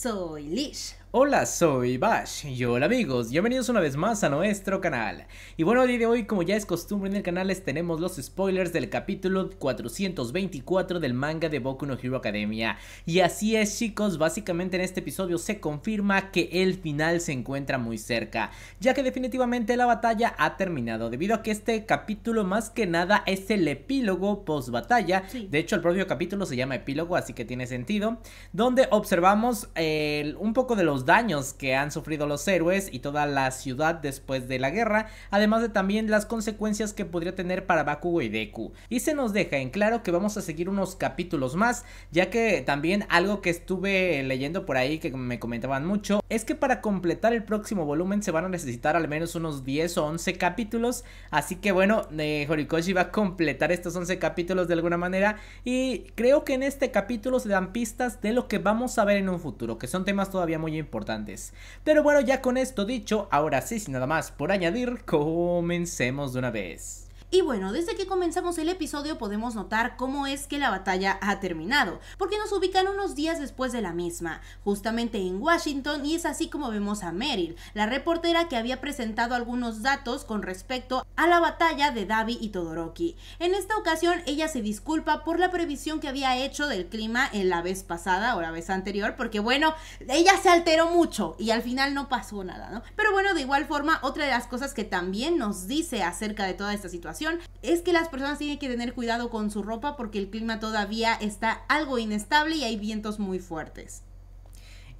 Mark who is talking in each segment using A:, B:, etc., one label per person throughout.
A: Soy Lish.
B: Hola, soy Bash y hola amigos, bienvenidos una vez más a nuestro canal. Y bueno, el día de hoy, como ya es costumbre en el canal, les tenemos los spoilers del capítulo 424 del manga de Boku no Hero Academia. Y así es chicos, básicamente en este episodio se confirma que el final se encuentra muy cerca, ya que definitivamente la batalla ha terminado, debido a que este capítulo más que nada es el epílogo post batalla, de hecho el propio capítulo se llama epílogo, así que tiene sentido, donde observamos eh, un poco de los daños que han sufrido los héroes y toda la ciudad después de la guerra, además de también las consecuencias que podría tener para Bakugo y Deku. Y se nos deja en claro que vamos a seguir unos capítulos más, ya que también algo que estuve leyendo por ahí que me comentaban mucho, es que para completar el próximo volumen se van a necesitar al menos unos 10 o 11 capítulos, así que bueno, eh, Horikoshi va a completar estos 11 capítulos de alguna manera y creo que en este capítulo se dan pistas de lo que vamos a ver en un futuro, que son temas todavía muy importantes importantes. Pero bueno, ya con esto dicho, ahora sí, sin nada más por añadir, comencemos de una vez.
A: Y bueno, desde que comenzamos el episodio podemos notar cómo es que la batalla ha terminado, porque nos ubican unos días después de la misma, justamente en Washington, y es así como vemos a Meryl, la reportera que había presentado algunos datos con respecto a la batalla de Davi y Todoroki. En esta ocasión ella se disculpa por la previsión que había hecho del clima en la vez pasada o la vez anterior, porque bueno, ella se alteró mucho y al final no pasó nada, ¿no? Pero bueno, de igual forma, otra de las cosas que también nos dice acerca de toda esta situación es que las personas tienen que tener cuidado con su ropa porque el clima todavía está algo inestable y hay vientos muy fuertes.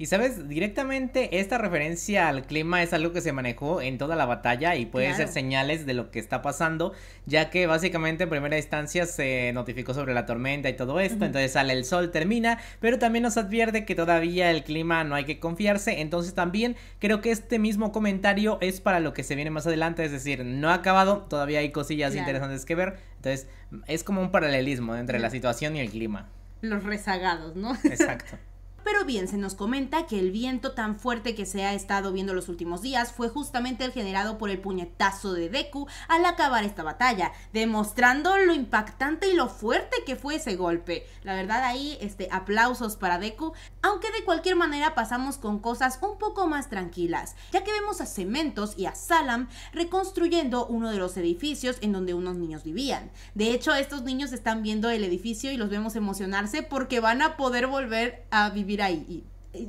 B: Y sabes, directamente esta referencia al clima es algo que se manejó en toda la batalla y puede ser señales de lo que está pasando, ya que básicamente en primera instancia se notificó sobre la tormenta y todo esto, entonces sale el sol, termina, pero también nos advierte que todavía el clima no hay que confiarse, entonces también creo que este mismo comentario es para lo que se viene más adelante, es decir, no ha acabado, todavía hay cosillas interesantes que ver, entonces es como un paralelismo entre la situación y el clima.
A: Los rezagados, ¿no? Exacto. Pero bien, se nos comenta que el viento tan fuerte que se ha estado viendo los últimos días fue justamente el generado por el puñetazo de Deku al acabar esta batalla, demostrando lo impactante y lo fuerte que fue ese golpe. La verdad ahí, este, aplausos para Deku, aunque de cualquier manera pasamos con cosas un poco más tranquilas, ya que vemos a Cementos y a Salam reconstruyendo uno de los edificios en donde unos niños vivían. De hecho, estos niños están viendo el edificio y los vemos emocionarse porque van a poder volver a vivir y,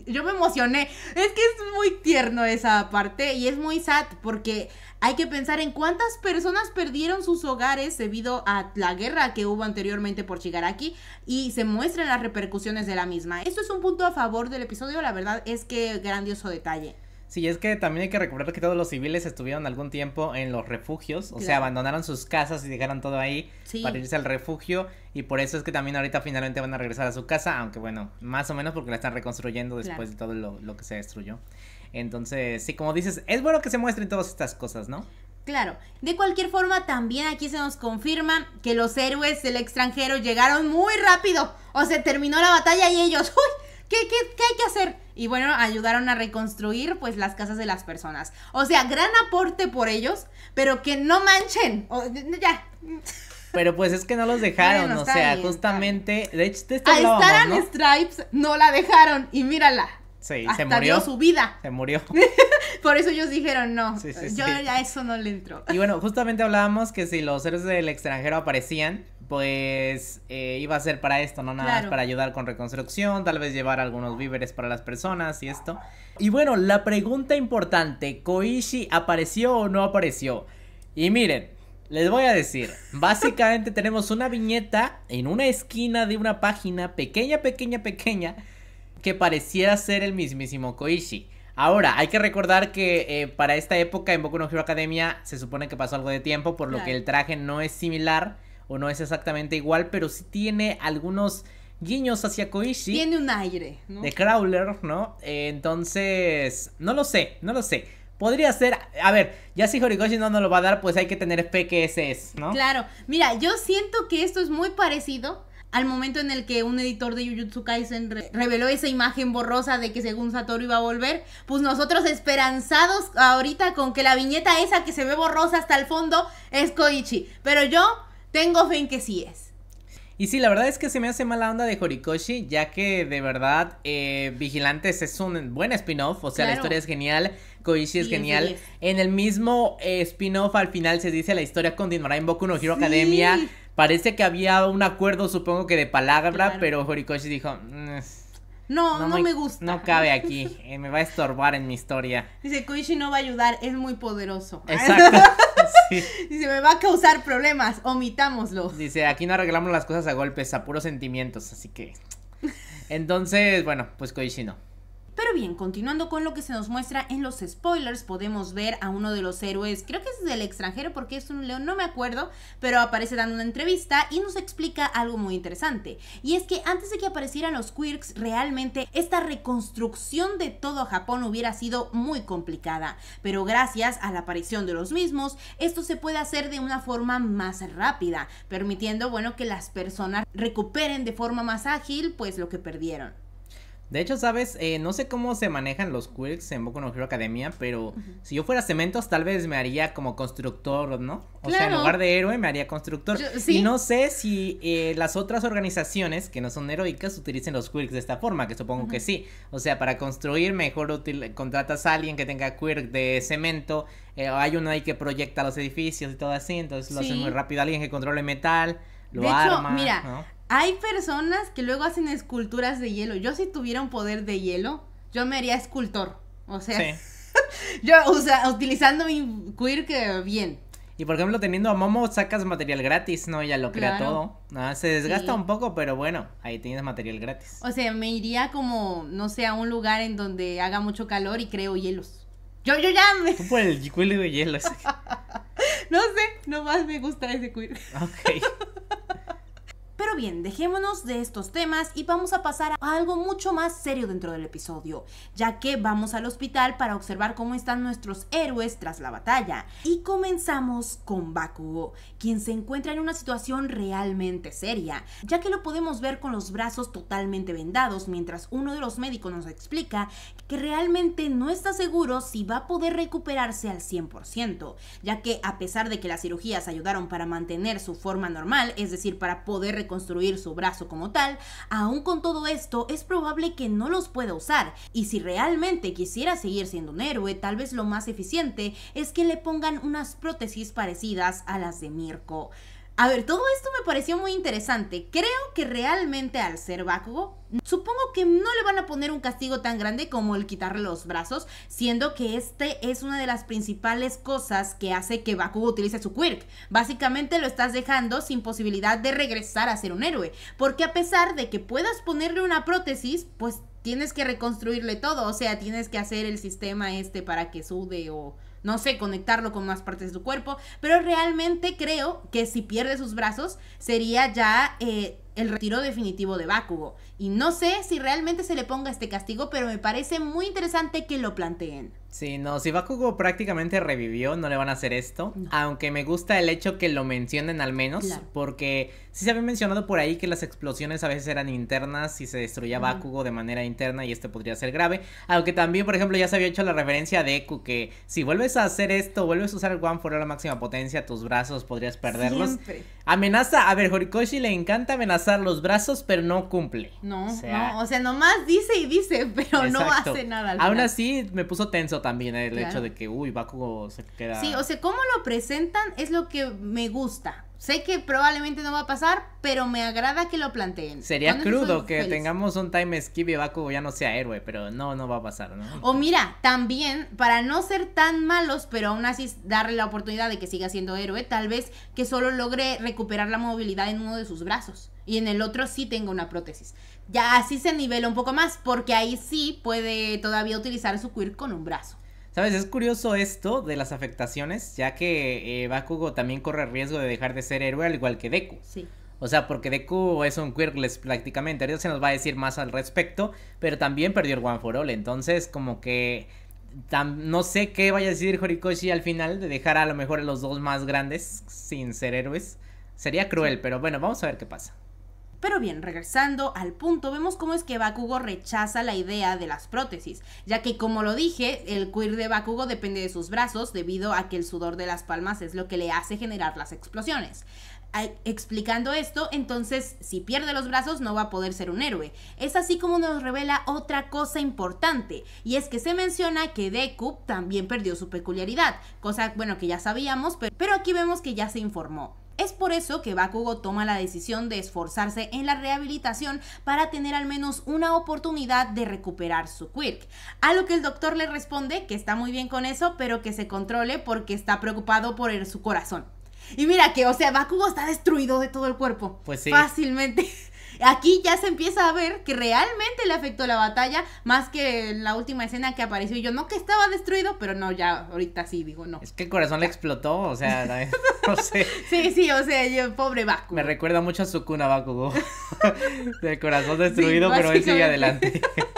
A: yo me emocioné. Es que es muy tierno esa parte y es muy sad porque hay que pensar en cuántas personas perdieron sus hogares debido a la guerra que hubo anteriormente por Shigaraki y se muestran las repercusiones de la misma. Esto es un punto a favor del episodio, la verdad es que grandioso detalle.
B: Sí, es que también hay que recordar que todos los civiles estuvieron algún tiempo en los refugios, o sea, abandonaron sus casas y dejaron todo ahí para irse al refugio y por eso es que también ahorita finalmente van a regresar a su casa, aunque bueno, más o menos porque la están reconstruyendo después de todo lo, que se destruyó. Entonces, sí, como dices, es bueno que se muestren todas estas cosas, ¿no?
A: Claro, de cualquier forma también aquí se nos confirma que los héroes del extranjero llegaron muy rápido, o se terminó la batalla y ellos, uy, ¿qué, qué, qué hay que hacer? y bueno, ayudaron a reconstruir pues las casas de las personas. O sea, gran aporte por ellos, pero que no manchen. ya.
B: Pero pues es que no los dejaron, o sea, justamente, de hecho, a Star
A: Stripes no la dejaron y mírala.
B: Sí, se murió. Dio su vida. Se murió.
A: Por eso ellos dijeron no. yo a eso no le entro. Y
B: bueno, justamente hablábamos que si los seres del extranjero aparecían, pues eh, iba a ser para esto, no nada más para ayudar con reconstrucción, tal vez llevar algunos víveres para las personas y esto. Y bueno, la pregunta importante, ¿Koishi apareció o no apareció? Y miren, les voy a decir, básicamente tenemos una viñeta en una esquina de una página pequeña, pequeña, pequeña, que pareciera ser el mismísimo Koishi. Ahora, hay que recordar que eh, para esta época en Boku no Hero Academia se supone que pasó algo de tiempo, por lo que el traje no es similar o no es exactamente igual, pero sí tiene algunos guiños hacia Koichi Tiene un aire, ¿no? De crawler, ¿no? Eh, entonces, no lo sé, no lo sé. Podría ser, a ver, ya si Horikoshi no nos lo va a dar, pues hay que tener fe que ese es, ¿no?
A: Claro, mira, yo siento que esto es muy parecido al momento en el que un editor de Jujutsu Kaisen reveló esa imagen borrosa de que según Satoru iba a volver, pues nosotros esperanzados ahorita con que la viñeta esa que se ve borrosa hasta el fondo es Koichi. Pero yo tengo fe en que sí es.
B: Y sí, la verdad es que se me hace mala onda de Horikoshi, ya que de verdad eh, Vigilantes es un buen spin-off, o sea, la historia es genial, Koichi es genial. En el mismo eh, spin-off al final se dice la historia continuará en Boku no Hero Academia. Parece que había un acuerdo, supongo que de palabra, pero Horikoshi dijo... Mm,
A: no, no, me,
B: gusta. No cabe aquí, eh, me va a estorbar en mi historia.
A: Dice, Koichi no va a ayudar, es muy poderoso. Exacto. Dice, me va a causar problemas, omitámoslo.
B: Dice, aquí no arreglamos las cosas a golpes, a puros sentimientos, así que... Entonces, bueno, pues Koichi no.
A: Pero bien, continuando con lo que se nos muestra en los spoilers, podemos ver a uno de los héroes, creo que es del extranjero porque es un león, no me acuerdo, pero aparece dando una entrevista y nos explica algo muy interesante. Y es que antes de que aparecieran los quirks, realmente esta reconstrucción de todo Japón hubiera sido muy complicada. Pero gracias a la aparición de los mismos, esto se puede hacer de una forma más rápida, permitiendo, bueno, que las personas recuperen de forma más ágil pues lo que perdieron.
B: De hecho, ¿sabes? Eh, no sé cómo se manejan los quirks en Boku no Academia, pero si yo fuera Cementos, tal vez me haría como constructor, ¿no? O sea, en lugar de héroe, me haría constructor. Y no sé si eh, las otras organizaciones que no son heroicas utilicen los quirks de esta forma, que supongo que sí. O sea, para construir, mejor contratas a alguien que tenga quirk de cemento. Eh, hay uno ahí que proyecta los edificios y todo así, entonces lo hace muy rápido. Alguien que controle metal,
A: lo arma. mira, hay personas que luego hacen esculturas de hielo. Yo si tuviera un poder de hielo, yo me haría escultor. O sea, yo, o sea, utilizando mi que bien.
B: Y por ejemplo, teniendo a Momo, sacas material gratis, ¿no? Ya lo crea todo. Ah, se desgasta un poco, pero bueno, ahí tienes material gratis.
A: O sea, me iría como, no sé, a un lugar en donde haga mucho calor y creo hielos.
B: Yo, yo ya me... Tú por el de hielos.
A: no sé, nomás me gusta ese queer. Ok. Pero bien, dejémonos de estos temas y vamos a pasar a algo mucho más serio dentro del episodio, ya que vamos al hospital para observar cómo están nuestros héroes tras la batalla. Y comenzamos con Bakugo, quien se encuentra en una situación realmente seria, ya que lo podemos ver con los brazos totalmente vendados mientras uno de los médicos nos explica que realmente no está seguro si va a poder recuperarse al 100%, ya que a pesar de que las cirugías ayudaron para mantener su forma normal, es decir, para poder recuperarse, construir su brazo como tal, aún con todo esto es probable que no los pueda usar. Y si realmente quisiera seguir siendo un héroe, tal vez lo más eficiente es que le pongan unas prótesis parecidas a las de Mirko. A ver, todo esto me pareció muy interesante. Creo que realmente al ser Bakugo, supongo que no le van a poner un castigo tan grande como el quitarle los brazos, siendo que este es una de las principales cosas que hace que Bakugo utilice su quirk. Básicamente lo estás dejando sin posibilidad de regresar a ser un héroe, porque a pesar de que puedas ponerle una prótesis, pues tienes que reconstruirle todo, o sea, tienes que hacer el sistema este para que sude o no sé, conectarlo con más partes de su cuerpo, pero realmente creo que si pierde sus brazos sería ya eh, el retiro definitivo de Bakugo. Y no sé si realmente se le ponga este castigo, pero me parece muy interesante que lo planteen.
B: Sí, no, si Bakugo prácticamente revivió, no le van a hacer esto. Aunque me gusta el hecho que lo mencionen al menos, porque sí se había mencionado por ahí que las explosiones a veces eran internas y se destruía Bakugo de manera interna y esto podría ser grave. Aunque también, por ejemplo, ya se había hecho la referencia de Eku que si vuelves a hacer esto, vuelves a usar el One for a la máxima potencia, tus brazos podrías perderlos. Amenaza, a ver, Horikoshi le encanta amenazar los brazos, pero no cumple.
A: No, no, o sea nomás dice y dice, pero no hace nada. Al Aún
B: así, me puso tenso también eh, el hecho de que, uy, Bakugo se queda... Sí, o
A: sea, cómo lo presentan es lo que me gusta. Sé que probablemente no va a pasar, pero me agrada que lo planteen. Sería crudo que
B: tengamos un time skip y Bakugo ya no sea héroe, pero no, no va a pasar, ¿no?
A: O mira, también, para no ser tan malos, pero aún así darle la oportunidad de que siga siendo héroe, tal vez que solo logre recuperar la movilidad en uno de sus brazos y en el otro sí tengo una prótesis. Ya así se nivela un poco más porque ahí sí puede todavía utilizar su queer con un brazo.
B: ¿Sabes? Es curioso esto de las afectaciones, ya que eh, Bakugo también corre riesgo de dejar de ser héroe al igual que Deku. Sí. O sea, porque Deku es un quirkless prácticamente. Ahorita se nos va a decir más al respecto, pero también perdió el One for All. Entonces, como que no sé qué vaya a decir Horikoshi al final de dejar a lo mejor a los dos más grandes sin ser héroes. Sería cruel, pero bueno, vamos a ver qué pasa.
A: Pero bien, regresando al punto, vemos cómo es que Bakugo rechaza la idea de las prótesis, ya que como lo dije, el queer de Bakugo depende de sus brazos debido a que el sudor de las palmas es lo que le hace generar las explosiones. Explicando esto, entonces si pierde los brazos no va a poder ser un héroe. Es así como nos revela otra cosa importante, y es que se menciona que Deku también perdió su peculiaridad, cosa bueno que ya sabíamos, pero, pero aquí vemos que ya se informó. Es por eso que Bakugo toma la decisión de esforzarse en la rehabilitación para tener al menos una oportunidad de recuperar su quirk. A lo que el doctor le responde que está muy bien con eso, pero que se controle porque está preocupado por su corazón. Y mira que, o sea, Bakugo está destruido de todo el cuerpo. Pues sí. Fácilmente. Aquí ya se empieza a ver que realmente le afectó la batalla más que la última escena que apareció. Y yo no que estaba destruido, pero no, ya ahorita sí, digo, no. Es que
B: el corazón le explotó, o sea, no, sé.
A: Sí, sí, o sea, yo, pobre Bakugo.
B: Me recuerda mucho a Sukuna Bakugo. Del corazón destruido, pero él sigue adelante.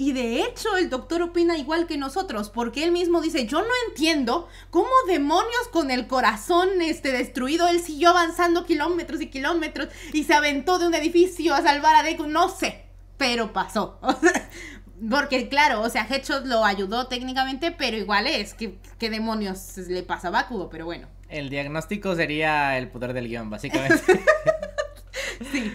A: Y de hecho el doctor opina igual que nosotros, porque él mismo dice, yo no entiendo cómo demonios con el corazón este, destruido, él siguió avanzando kilómetros y kilómetros y se aventó de un edificio a salvar a Deku, no sé, pero pasó. Porque claro, o sea, Headshot lo ayudó técnicamente, pero igual es, que qué demonios le pasa a Bakugo? Pero bueno.
B: El diagnóstico sería el poder del guión, básicamente.
A: Sí,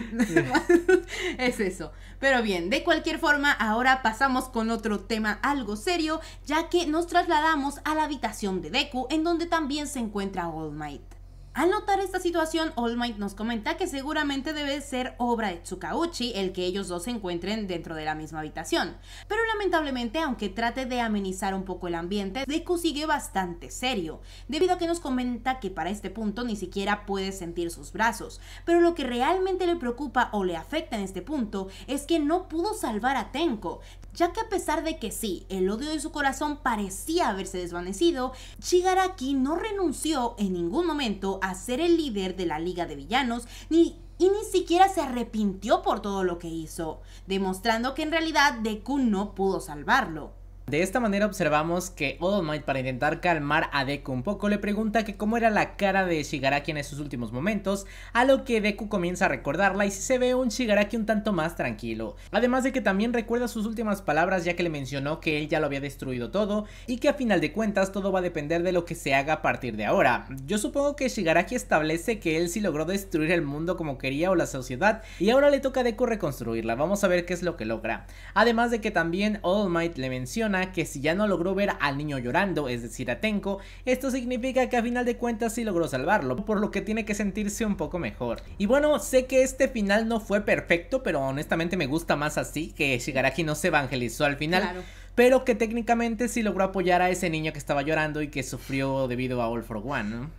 A: es eso. Pero bien, de cualquier forma, ahora pasamos con otro tema algo serio, ya que nos trasladamos a la habitación de Deku, en donde también se encuentra All Might. Al notar esta situación, All Might nos comenta que seguramente debe ser obra de Tsukauchi el que ellos dos se encuentren dentro de la misma habitación. Pero lamentablemente, aunque trate de amenizar un poco el ambiente, Deku sigue bastante serio, debido a que nos comenta que para este punto ni siquiera puede sentir sus brazos. Pero lo que realmente le preocupa o le afecta en este punto es que no pudo salvar a Tenko, ya que a pesar de que sí, el odio de su corazón parecía haberse desvanecido, Shigaraki no renunció en ningún momento a ser el líder de la Liga de Villanos ni y ni siquiera se arrepintió por todo lo que hizo, demostrando que en realidad Deku no
B: pudo salvarlo. De esta manera observamos que All Might para intentar calmar a Deku un poco le pregunta que cómo era la cara de Shigaraki en esos últimos momentos, a lo que Deku comienza a recordarla y se ve un Shigaraki un tanto más tranquilo. Además de que también recuerda sus últimas palabras ya que le mencionó que él ya lo había destruido todo y que a final de cuentas todo va a depender de lo que se haga a partir de ahora. Yo supongo que Shigaraki establece que él sí logró destruir el mundo como quería o la sociedad y ahora le toca a Deku reconstruirla, vamos a ver qué es lo que logra. Además de que también All Might le menciona que si ya no logró ver al niño llorando, es decir, a Tenko, esto significa que a final de cuentas sí logró salvarlo, por lo que tiene que sentirse un poco mejor. Y bueno, sé que este final no fue perfecto, pero honestamente me gusta más así, que Shigaraki no se evangelizó al final. pero que técnicamente sí logró apoyar a ese niño que estaba llorando y que sufrió debido a All for One, ¿no?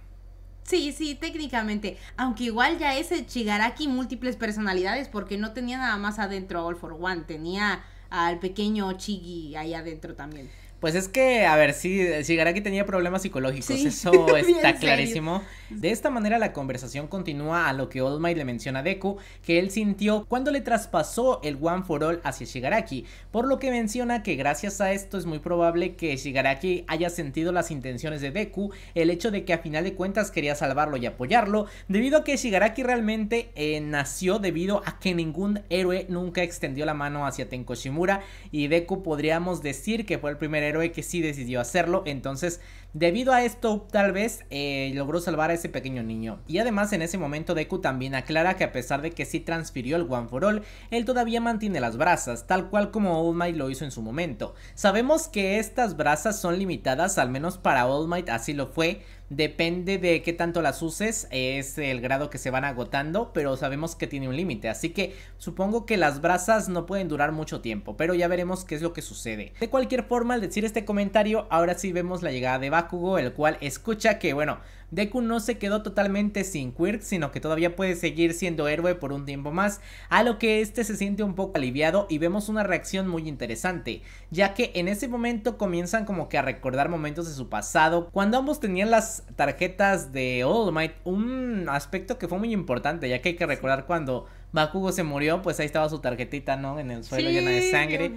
A: Sí, sí, técnicamente. Aunque igual ya ese Shigaraki múltiples personalidades, porque no tenía nada más adentro a All for One, tenía al pequeño Chigi ahí adentro también.
B: Pues es que, a ver, sí, Shigaraki tenía problemas psicológicos, eso está clarísimo. De esta manera la conversación continúa a lo que All Might le menciona a Deku, que él sintió cuando le traspasó el One for All hacia Shigaraki, por lo que menciona que gracias a esto es muy probable que Shigaraki haya sentido las intenciones de Deku, el hecho de que a final de cuentas quería salvarlo y apoyarlo, debido a que Shigaraki realmente eh, nació debido a que ningún héroe nunca extendió la mano hacia Tenko Shimura y Deku podríamos decir que fue el primer héroe que sí decidió hacerlo. Entonces, debido a esto, tal vez eh, logró salvar a ese pequeño niño. Y además, en ese momento, Deku también aclara que a pesar de que sí transfirió el One for All, él todavía mantiene las brasas, tal cual como All Might lo hizo en su momento. Sabemos que estas brasas son limitadas, al menos para All Might así lo fue, Depende de qué tanto las uses, es el grado que se van agotando, pero sabemos que tiene un límite, así que supongo que las brasas no pueden durar mucho tiempo, pero ya veremos qué es lo que sucede. De cualquier forma, al decir este comentario, ahora sí vemos la llegada de Bakugo, el cual escucha que, bueno, Deku no se quedó totalmente sin Quirk, sino que todavía puede seguir siendo héroe por un tiempo más, a lo que este se siente un poco aliviado y vemos una reacción muy interesante, ya que en ese momento comienzan como que a recordar momentos de su pasado, cuando ambos tenían las tarjetas de All Might, un aspecto que fue muy importante, ya que hay que recordar cuando Bakugo se murió, pues ahí estaba su tarjetita, ¿no? En el suelo llena de sangre.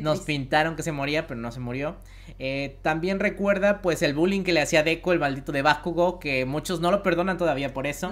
B: Nos pintaron que se moría, pero no se murió. Eh, también recuerda pues el bullying que le hacía Deku, el maldito de Bakugo, que muchos no lo perdonan todavía por eso.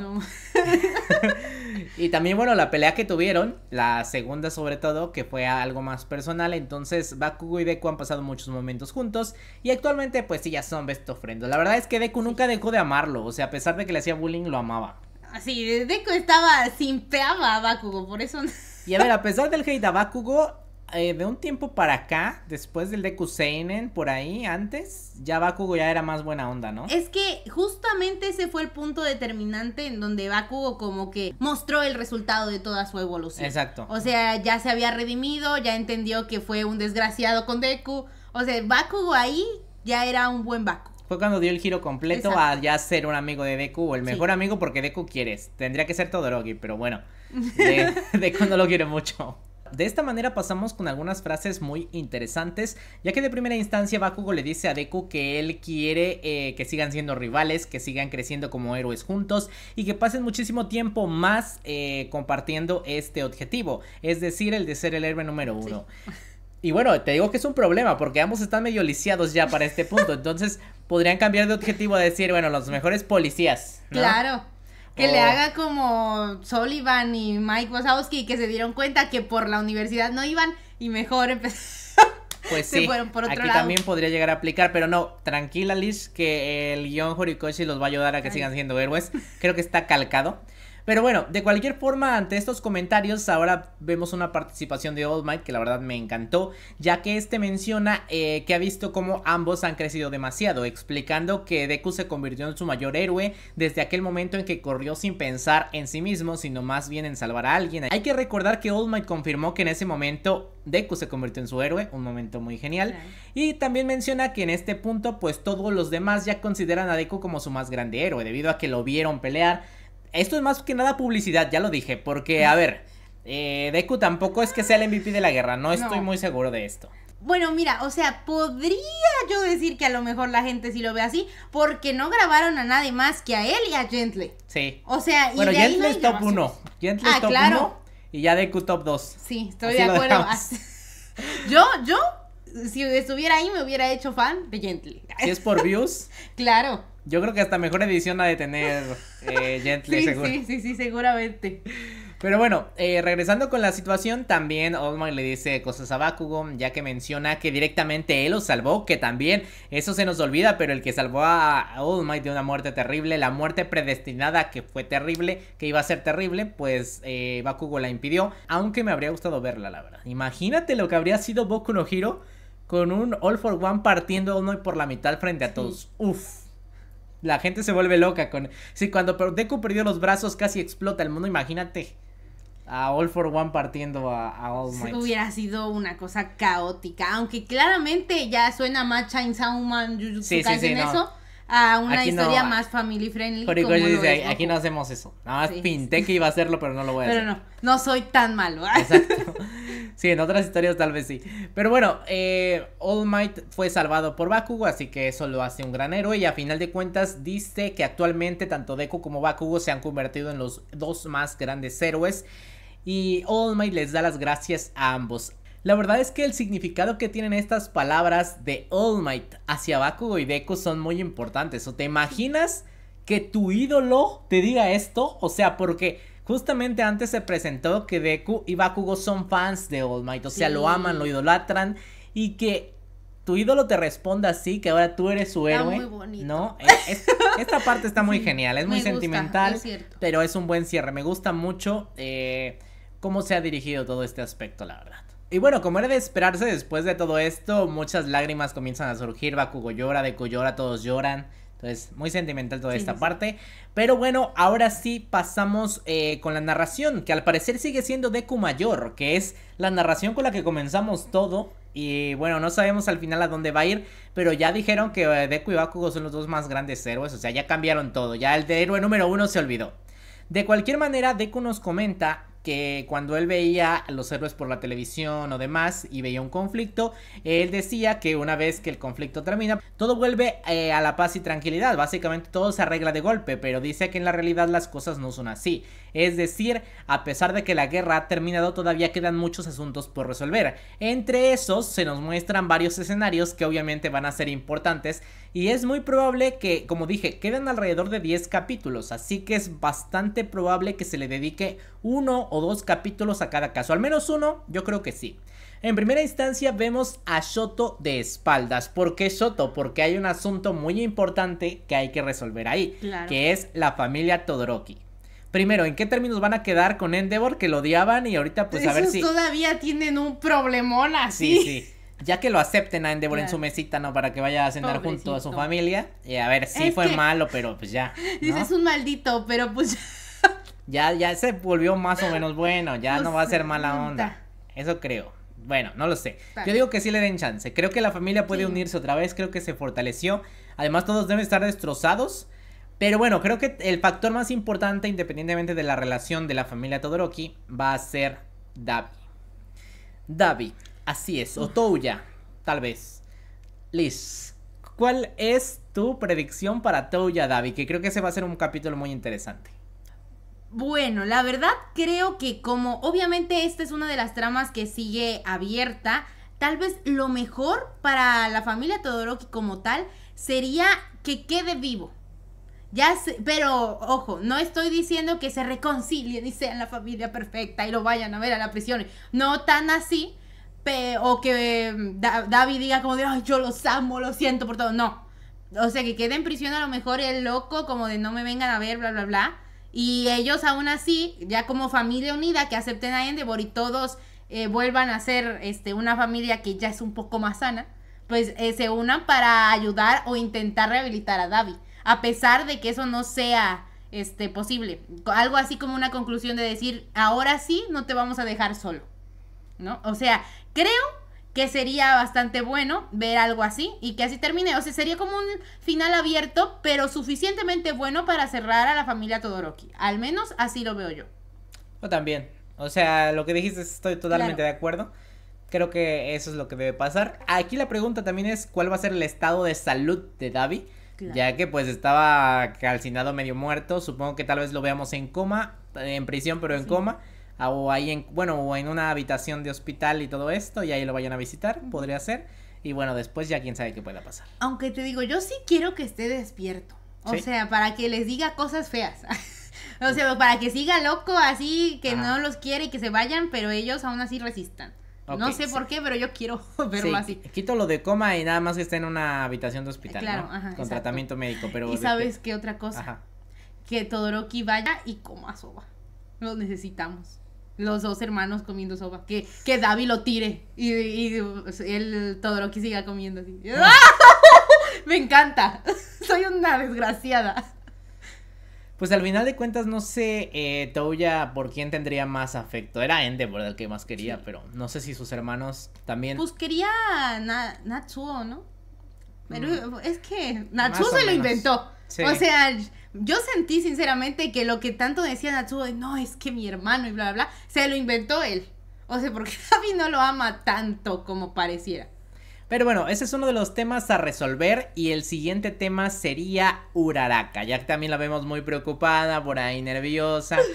B: y también bueno, la pelea que tuvieron, la segunda sobre todo, que fue algo más personal, entonces Bakugo y Deku han pasado muchos momentos juntos y actualmente pues sí ya son best friends. La verdad es que Deku nunca dejó de amarlo, o sea, a pesar de que le hacía bullying, lo amaba.
A: Ah, sí, Deku estaba simpeaba a Bakugo, por eso...
B: Y a ver, a pesar del hate a Bakugo, eh, de un tiempo para acá, después del Deku Seinen, por ahí, antes, ya Bakugo ya era más buena onda, ¿no?
A: Es que justamente ese fue el punto determinante en donde Bakugo como que mostró el resultado de toda su evolución. Exacto. O sea, ya se había redimido, ya entendió que fue un desgraciado con Deku. O sea, Bakugo ahí ya era un buen Bakugo
B: fue cuando dio el giro completo a ya ser un amigo de Deku o el mejor amigo porque Deku quieres. Tendría que ser Todoroki, pero bueno,
A: de,
B: Deku no lo quiere mucho. De esta manera pasamos con algunas frases muy interesantes, ya que de primera instancia Bakugo le dice a Deku que él quiere eh, que sigan siendo rivales, que sigan creciendo como héroes juntos y que pasen muchísimo tiempo más eh, compartiendo este objetivo, es decir, el de ser el héroe número uno. Y bueno, te digo que es un problema porque ambos están medio lisiados ya para este punto. Entonces podrían cambiar de objetivo a decir, bueno, los mejores policías. Claro. Que le oh. haga
A: como Sullivan y Mike Wazowski que se dieron cuenta que por la universidad no iban y mejor empezaron.
B: Pues se por aquí también podría llegar a aplicar, pero no, tranquila Liz, que el guión Horikoshi los va a ayudar a que sigan siendo héroes. Creo que está calcado. Pero bueno, de cualquier forma, ante estos comentarios, ahora vemos una participación de Old Might que la verdad me encantó, ya que este menciona eh, que ha visto cómo ambos han crecido demasiado, explicando que Deku se convirtió en su mayor héroe desde aquel momento en que corrió sin pensar en sí mismo, sino más bien en salvar a alguien. Hay que recordar que Old Might confirmó que en ese momento Deku se convirtió en su héroe, un momento muy genial. Y también menciona que en este punto, pues todos los demás ya consideran a Deku como su más grande héroe, debido a que lo vieron pelear esto es más que nada publicidad, ya lo dije, porque, a ver, eh, Deku tampoco es que sea el MVP de la guerra, no estoy muy seguro de esto.
A: Bueno, mira, o sea, podría yo decir que a lo mejor la gente sí lo ve así, porque no grabaron a nadie más que a él y a Gentle. Sí. O sea, y bueno, de Gentle es
B: top 1. Ah, es top claro. y ya Deku top 2.
A: Sí, estoy de acuerdo. yo, yo, si estuviera ahí, me hubiera hecho fan de Gentle. Si es
B: por views.
A: claro.
B: Yo creo que hasta mejor edición ha de tener eh, Gently, seguro. Sí,
A: sí, sí, seguramente.
B: Pero bueno, eh, regresando con la situación, también Might le dice cosas a Bakugo, ya que menciona que directamente él lo salvó, que también eso se nos olvida, pero el que salvó a Old Might de una muerte terrible, la muerte predestinada que fue terrible, que iba a ser terrible, pues eh, Bakugo la impidió, aunque me habría gustado verla, la verdad. Imagínate lo que habría sido Boku no Hiro con un All for One partiendo a por la mitad frente a todos. Uf la gente se vuelve loca con... Sí, cuando Deku perdió los brazos casi explota el mundo, imagínate a All for One partiendo a, All Might. Hubiera
A: sido una cosa caótica, aunque claramente ya suena más Chainsaw Man sí, sí, sí, eso a una historia más family friendly. dice,
B: aquí no hacemos eso. Nada más pinté que iba a hacerlo, pero no lo voy a hacer. Pero
A: no, no soy tan malo. ¿ah? Exacto.
B: Sí, en otras historias tal vez sí. Pero bueno, eh, All Might fue salvado por Bakugo, así que eso lo hace un gran héroe. Y a final de cuentas dice que actualmente tanto Deku como Bakugo se han convertido en los dos más grandes héroes. Y All Might les da las gracias a ambos. La verdad es que el significado que tienen estas palabras de All Might hacia Bakugo y Deku son muy importantes. ¿O te imaginas que tu ídolo te diga esto? O sea, porque justamente antes se presentó que Deku y Bakugo son fans de All Might. O sea, lo aman, lo idolatran y que tu ídolo te responda así, que ahora tú eres su héroe. ¿No? Eh, esta parte está muy genial, es muy sentimental, pero es un buen cierre. Me gusta mucho eh, cómo se ha dirigido todo este aspecto, la verdad. Y bueno, como era de esperarse después de todo esto, muchas lágrimas comienzan a surgir, Bakugo llora, Deku llora, todos lloran. Entonces, muy sentimental toda esta parte. Pero bueno, ahora sí pasamos eh, con la narración, que al parecer sigue siendo Deku Mayor, que es la narración con la que comenzamos todo. Y bueno, no sabemos al final a dónde va a ir, pero ya dijeron que eh, Deku y Bakugo son los dos más grandes héroes, o sea, ya cambiaron todo, ya el de héroe número uno se olvidó. De cualquier manera, Deku nos comenta que cuando él veía a los héroes por la televisión o demás y veía un conflicto, él decía que una vez que el conflicto termina, todo vuelve eh, a la paz y tranquilidad, básicamente todo se arregla de golpe, pero dice que en la realidad las cosas no son así. Es decir, a pesar de que la guerra ha terminado, todavía quedan muchos asuntos por resolver. Entre esos se nos muestran varios escenarios que obviamente van a ser importantes y es muy probable que, como dije, quedan alrededor de 10 capítulos, así que es bastante probable que se le dedique uno o dos capítulos a cada caso. Al menos uno, yo creo que sí. En primera instancia vemos a Shoto de espaldas. ¿Por qué Shoto? Porque hay un asunto muy importante que hay que resolver ahí, que es la familia Todoroki. Primero, ¿en qué términos van a quedar con Endeavor que lo odiaban y ahorita pues a ver si
A: todavía tienen un problemón así? Sí,
B: sí. Ya que lo acepten a Endeavor en su mesita, ¿no? Para que vaya a cenar junto a su familia. Y eh, a ver, sí fue malo, pero pues ya. ¿no? Dices
A: un maldito, pero pues
B: ya, se volvió más o menos bueno, ya no, va a ser mala onda. Eso creo. Bueno, no lo sé. Yo digo que sí le den chance. Creo que la familia puede unirse otra vez, creo que se fortaleció. Además, todos deben estar destrozados. Pero bueno, creo que el factor más importante, independientemente de la relación de la familia Todoroki, va a ser Davi. Davi, así es, o Toya, tal vez. Liz, ¿cuál es tu predicción para Toya, Davi? Que creo que ese va a ser un capítulo muy interesante.
A: Bueno, la verdad creo que como obviamente esta es una de las tramas que sigue abierta, tal vez lo mejor para la familia Todoroki como tal sería que quede vivo. Ya pero ojo, no estoy diciendo que se reconcilien y sean la familia perfecta y lo vayan a ver a la prisión. No tan así, o que em, David diga como de, yo los amo, lo siento por todo. No. O sea, que quede en prisión a lo mejor el loco como de no me vengan a ver, bla, bla, bla. Y ellos aún así, ya como familia unida, que acepten a Endeavor y todos eh, vuelvan a ser este, una familia que ya es un poco más sana, pues eh, se unan para ayudar o intentar rehabilitar a Davi, a pesar de que eso no sea este, posible. Algo así como una conclusión de decir, ahora sí, no te vamos a dejar solo. ¿No? O sea, creo que sería bastante bueno ver algo así y que así termine. O sea, sería como un final abierto, pero suficientemente bueno para cerrar a la familia Todoroki. Al menos así lo veo yo.
B: o también. O sea, lo que dijiste estoy totalmente de acuerdo. Creo que eso es lo que debe pasar. Aquí la pregunta también es cuál va a ser el estado de salud de Davi. Ya que pues estaba calcinado medio muerto. Supongo que tal vez lo veamos en coma, en prisión, pero en coma o ahí en, bueno, o en una habitación de hospital y todo esto, y ahí lo vayan a visitar, podría ser. Y bueno, después ya quién sabe qué pueda pasar.
A: Aunque te digo, yo sí quiero que esté despierto. O sea, para que les diga cosas feas. o sea, para que siga loco así, que no los quiere y que se vayan, pero ellos aún así resistan. no sé por qué, pero yo quiero verlo así.
B: Quito lo de coma y nada más que esté en una habitación de hospital. Con tratamiento médico, pero. ¿Y sabes
A: qué otra cosa? Que Todoroki vaya y coma soba. Lo necesitamos los dos hermanos comiendo sopa. Que, que David lo tire y, y, él todo lo siga comiendo así. Me encanta. Soy una desgraciada.
B: Pues al final de cuentas, no sé, eh, Touya por quién tendría más afecto. Era Ende por el que más quería, pero no sé si sus hermanos también. Pues
A: quería na Natsuo, ¿no? Pero mm. es que Natsuo se lo inventó. O sea, yo sentí sinceramente que lo que tanto decía Natsuo de no, es que mi hermano y bla, bla, bla, se lo inventó él. O sea, porque David no lo ama tanto como pareciera.
B: Pero bueno, ese es uno de los temas a resolver y el siguiente tema sería Uraraka. Ya que también la vemos muy preocupada, por ahí nerviosa.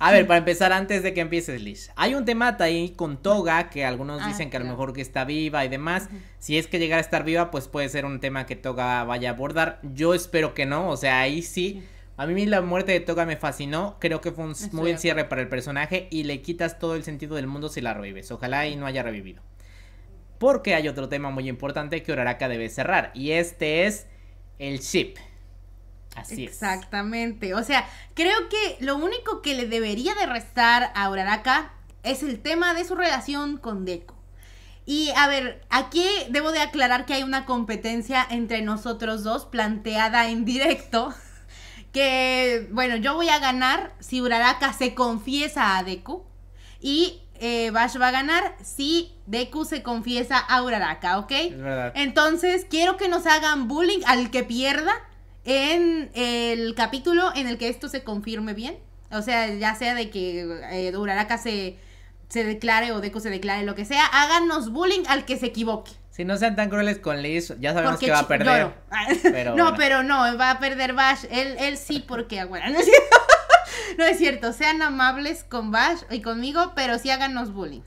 B: A ver, para empezar, antes de que empieces, Liz, hay un tema ahí con Toga que algunos ah, dicen que a lo mejor que está viva y demás. Si es que llegara a estar viva, pues puede ser un tema que Toga vaya a abordar. Yo espero que no, o sea, ahí sí. A mí la muerte de Toga me fascinó, creo que fue un muy buen cierre para el personaje y le quitas todo el sentido del mundo si la revives. Ojalá y no haya revivido. Porque hay otro tema muy importante que Uraraka debe cerrar y este es el ship.
A: Exactamente. O sea, creo que lo único que le debería de restar a Uraraka es el tema de su relación con Deku Y a ver, aquí debo de aclarar que hay una competencia entre nosotros dos planteada en directo. Que, bueno, yo voy a ganar si Uraraka se confiesa a Deku. Y eh, Bash va a ganar si Deku se confiesa a Uraraka, ¿ok? Entonces, quiero que nos hagan bullying al que pierda en el capítulo en el que esto se confirme bien. O sea, ya sea de que eh, se, declare o Deco se declare, lo que sea, háganos bullying al que se equivoque.
B: Si no sean tan crueles con Liz, ya sabemos que va a perder. Pero no, pero
A: no, va a perder Bash. Él, él sí, porque ah, bueno, no, es cierto. no es cierto. Sean amables con Bash y conmigo, pero sí háganos bullying.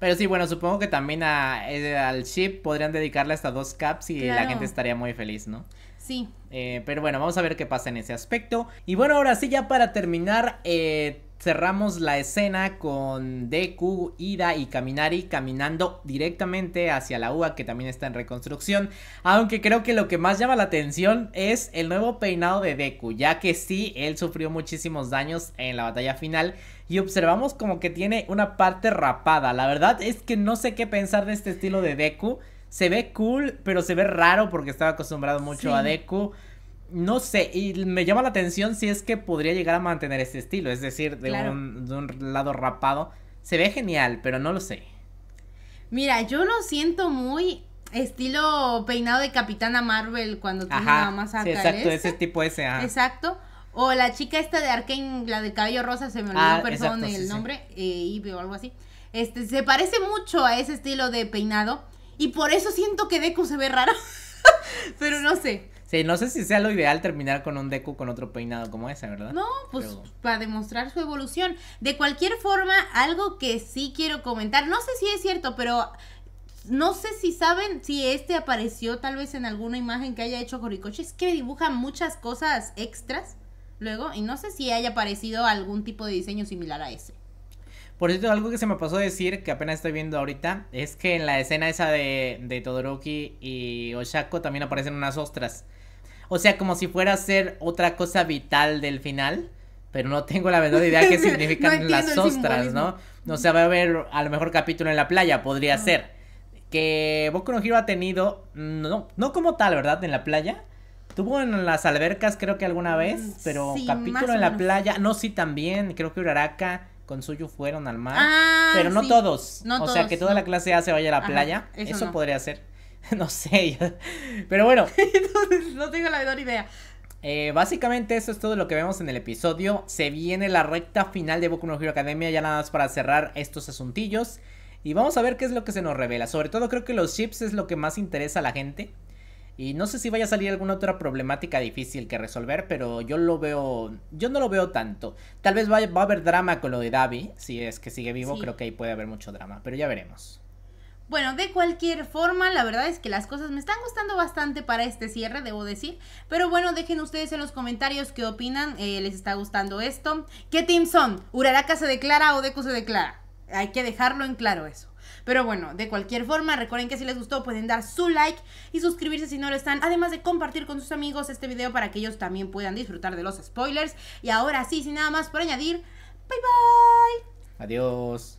B: Pero sí, bueno, supongo que también eh, al Chip podrían dedicarle hasta dos caps y la gente estaría muy feliz, ¿no? Sí. Eh, pero bueno, vamos a ver qué pasa en ese aspecto. Y bueno, ahora sí, ya para terminar, eh, cerramos la escena con Deku, Ida y Kaminari caminando directamente hacia la UA que también está en reconstrucción. Aunque creo que lo que más llama la atención es el nuevo peinado de Deku, ya que sí, él sufrió muchísimos daños en la batalla final. Y observamos como que tiene una parte rapada. La verdad es que no sé qué pensar de este estilo de Deku se ve cool, pero se ve raro porque estaba acostumbrado mucho a Deku. No sé, y me llama la atención si es que podría llegar a mantener ese estilo, es decir, de, un, lado rapado. Se ve genial, pero no lo sé.
A: Mira, yo no siento muy estilo peinado de Capitana Marvel cuando tiene nada más acá. exacto, ese tipo ese, Exacto. O la chica esta de Arkane, la de cabello rosa, se me olvidó, ah, el nombre, y Eh, o algo así. Este, se parece mucho a ese estilo de peinado. Y por eso siento que Deku se ve raro. Pero no sé.
B: Sí, no sé si sea lo ideal terminar con un Deku con otro peinado como ese, ¿verdad? No, pues
A: para demostrar su evolución. De cualquier forma, algo que sí quiero comentar, no sé si es cierto, pero no sé si saben si este apareció tal vez en alguna imagen que haya hecho Horikoshi, es que dibuja muchas cosas extras luego y no sé si haya aparecido algún tipo de diseño similar a ese.
B: Por cierto, algo que se me pasó a decir, que apenas estoy viendo ahorita, es que en la escena esa de, de Todoroki y Oshako también aparecen unas ostras. O sea, como si fuera a ser otra cosa vital del final, pero no tengo la menor idea qué significan las ostras, ¿no? No sé, va a haber a lo mejor capítulo en la playa, podría ser. Que Boku no ha tenido, no, no como tal, ¿verdad? En la playa. Tuvo en las albercas creo que alguna vez, mm, pero capítulo en la playa, no, sí también, creo que Uraraka con suyo fueron al mar, ah, pero no todos. o sea, que toda la clase A se vaya a la playa, eso, podría ser. no sé, pero bueno.
A: no tengo la menor idea.
B: Eh, básicamente eso es todo lo que vemos en el episodio. Se viene la recta final de Boku no Hero Academia, ya nada más para cerrar estos asuntillos. Y vamos a ver qué es lo que se nos revela. Sobre todo creo que los chips es lo que más interesa a la gente. Y no sé si vaya a salir alguna otra problemática difícil que resolver, pero yo lo veo, yo no lo veo tanto. Tal vez va, a haber drama con lo de Davi, si es que sigue vivo, creo que ahí puede haber mucho drama, pero ya veremos.
A: Bueno, de cualquier forma, la verdad es que las cosas me están gustando bastante para este cierre, debo decir. Pero bueno, dejen ustedes en los comentarios qué opinan, eh, les está gustando esto. ¿Qué team son? ¿Uraraka se declara o Deku se declara? Hay que dejarlo en claro eso. Pero bueno, de cualquier forma, recuerden que si les gustó pueden dar su like y suscribirse si no lo están, además de compartir con sus amigos este video para que ellos también puedan disfrutar de los spoilers. Y ahora sí, sin nada más por añadir, bye bye.
B: Adiós.